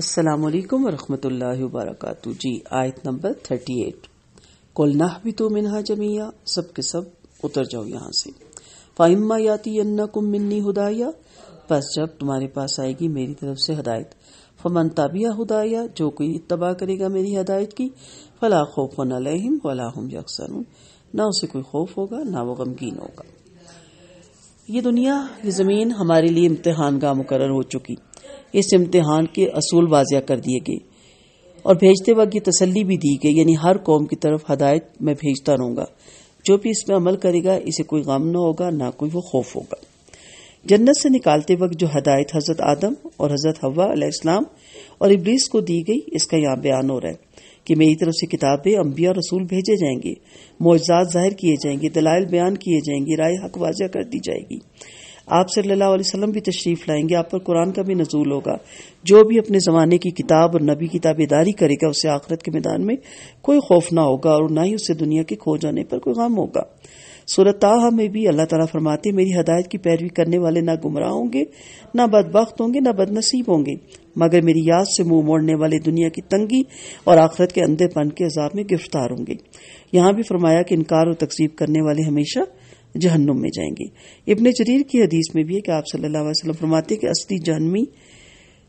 अस्सलाम वालेकुम वरहमतुल्लाहि वबरकातु जी आयत नंबर 38 कुल नाहबी तो मिनहा जमिया सब के सब उतर जाओ यहाँ से फाइम्मा याति अन्नकुम मिन्नी हुदाया बस जब तुम्हारे पास आएगी मेरी तरफ से हदायत फमन ताबिया हुदाया जो कोई इतबा करेगा मेरी हदायत की फला खौफ नलहम वला हम यकसन ना उसे कोई खौफ होगा ना वो गमगीन होगा ये दुनिया ये ज़मीन हमारे लिए इम्तहान गाह मुकर हो चुकी इस इम्तिहान के असूल वाजिया कर दिए गए और भेजते वक्त ये तसली भी दी गई यानी हर कौम की तरफ हदायत मैं भेजता रहूंगा जो भी इसमें अमल करेगा इसे कोई गम न होगा ना कोई वो खौफ होगा जन्नत से निकालते वक्त जो हदायत हजरत आदम और हजरत हवा इस्लाम और इब्लीस को दी गई इसका यहां बयान हो रहा है कि मेरी तरफ से किताबें अम्बिया रसूल भेजे जाएंगे मुआजात जाहिर किए जाएंगे दलाइल बयान किए जाएंगे राय हक वाजिया कर दी जाएगी आप सल्लल्लाहु अलैहि वसल्लम भी तशरीफ लाएंगे आप पर कुरान का भी नजूल होगा जो भी अपने जमाने की किताब और नबी की ताबेदारी करेगा उसे आखरत के मैदान में कोई खौफ ना होगा और ना ही उसे दुनिया के खो जाने पर कोई गम होगा सूरताहा में भी अल्लाह ताला फरमाते मेरी हदायत की पैरवी करने वाले ना गुमराह होंगे ना बदबख्त होंगे ना बदनसीब होंगे मगर मेरी याद से मुंह मोड़ने वाले दुनिया की तंगी और आखरत के अंधेपन के अजाब में गिरफ्तार होंगे यहां भी फरमाया कि इनकार और तकसीब करने वाले हमेशा जहन्नुम में जाएंगे इबन जरीर की हदीस में भी है कि आप सल्लल्लाहु अलैहि वसल्लम फरमाते कि असली जहन्मी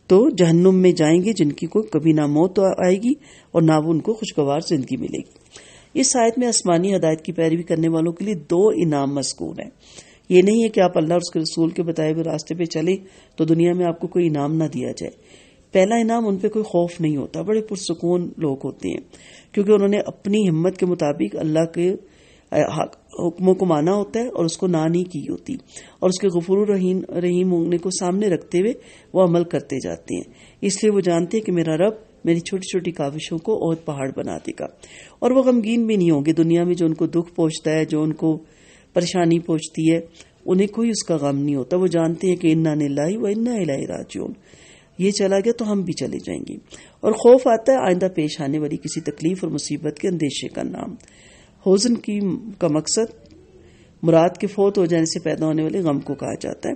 तो जहन्नुम में जाएंगे जिनकी कोई कभी ना मौत आएगी और ना वो उनको खुशगवार जिंदगी मिलेगी इस आयत में आसमानी हदायत की पैरवी करने वालों के लिए दो इनाम मस्कूर है ये नहीं है कि आप अल्लाह और उसके रसूल के बताए हुए रास्ते पे चले तो दुनिया में आपको कोई इनाम ना दिया जाए पहला इनाम उनपे कोई खौफ नहीं होता बड़े पुरसकून लोग होते हैं क्योंकि उन्होंने अपनी हिम्मत के मुताबिक अल्लाह के हुक्मों को माना होता है और उसको ना नहीं की होती और उसके गफूर रहीम उंगने को सामने रखते हुए वो अमल करते जाते हैं इसलिए वो जानते हैं कि मेरा रब मेरी छोटी छोटी काविशों को और पहाड़ बना देगा और वो गमगीन भी नहीं होंगे दुनिया में जो उनको दुख पहुंचता है जो उनको परेशानी पहुंचती है उन्हें कोई उसका गम नहीं होता वो जानते हैं कि इन्ना लाही व इन्ना इलाई राजून ये चला गया तो हम भी चले जाएंगे और खौफ आता है आइंदा पेश आने वाली किसी तकलीफ और मुसीबत के अंदेशे का नाम हौजन की का मकसद मुराद के फौत हो जाने से पैदा होने वाले गम को कहा जाता है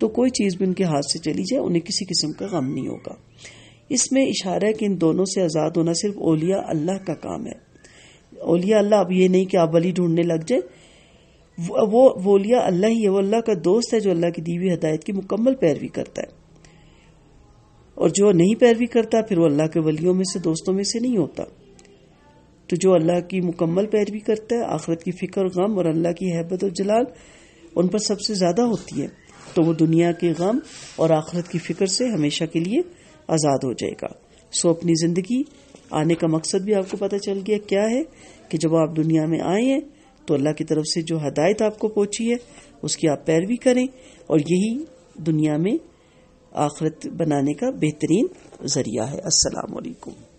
तो कोई चीज़ भी उनके हाथ से चली जाए उन्हें किसी किस्म का गम नहीं होगा इसमें इशारा है कि इन दोनों से आज़ाद होना सिर्फ ओलिया अल्लाह का काम है ओलिया अल्लाह अब ये नहीं कि आप वली ढूंढने लग जाए वो वो अल्लाह ही है वो अल्लाह का दोस्त है जो अल्लाह की दीवी हदायत की मुकम्मल पैरवी करता है और जो नहीं पैरवी करता फिर वो अल्लाह के वलियों में से दोस्तों में से नहीं होता तो जो अल्लाह की मुकम्मल पैरवी करता है आखरत की फ़िक्र गम और अल्लाह की हैबत और जलाल उन पर सबसे ज़्यादा होती है तो वो दुनिया के गम और आखरत की फ़िक्र से हमेशा के लिए आज़ाद हो जाएगा सो अपनी ज़िंदगी आने का मकसद भी आपको पता चल गया क्या है कि जब आप दुनिया में आए हैं तो अल्लाह की तरफ से जो हदायत आपको पहुंची है उसकी आप पैरवी करें और यही दुनिया में आखरत बनाने का बेहतरीन ज़रिया है असलकुम